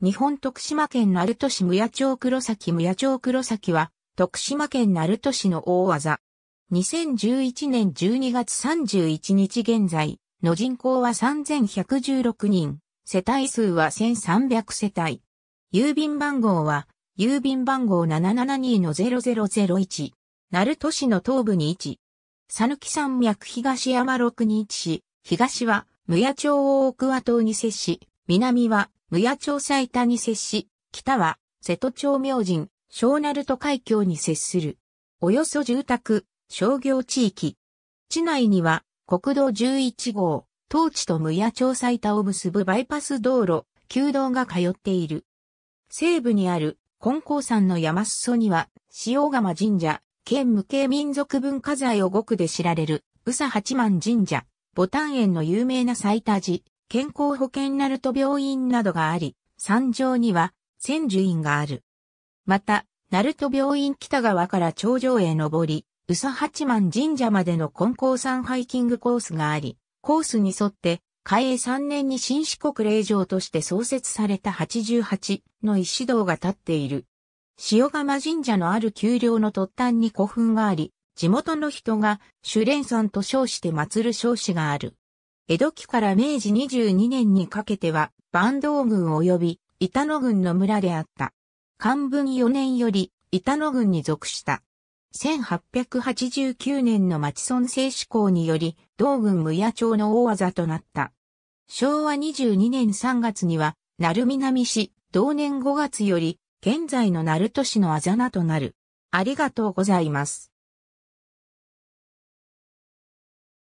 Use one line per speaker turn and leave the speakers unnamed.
日本徳島県鳴門市野町黒崎野町黒崎は、徳島県鳴門市の大技。2011年12月31日現在、の人口は3116人、世帯数は1300世帯。郵便番号は、郵便番号772-0001。鳴門市の東部に位置。ぬき山脈東山6に位置し、東は、野町大桑島に接し、南は無野町最多に接し、北は瀬戸町明神、小鳴門海峡に接する。およそ住宅、商業地域。地内には国道11号、当地と無野町最多を結ぶバイパス道路、旧道が通っている。西部にある金光山の山裾には、塩釜神社、県無形民族文化財を5区で知られる、宇佐八幡神社、ボタン園の有名な最多寺、健康保険鳴門病院などがあり、山上には千獣院がある。また、鳴門病院北側から頂上へ登り、宇佐八幡神社までの金光山ハイキングコースがあり、コースに沿って、開営3年に新四国霊場として創設された88の石堂が立っている。塩釜神社のある丘陵の突端に古墳があり、地元の人が修練山と称して祀る称子がある。江戸期から明治22年にかけては、坂東郡及び板野郡の村であった。漢文4年より板野郡に属した。1889年の町村制施行により、同郡無野町の大技となった。昭和22年3月には、鳴南市、同年5月より、現在の鳴門市のあざなとなる。ありがとうございます。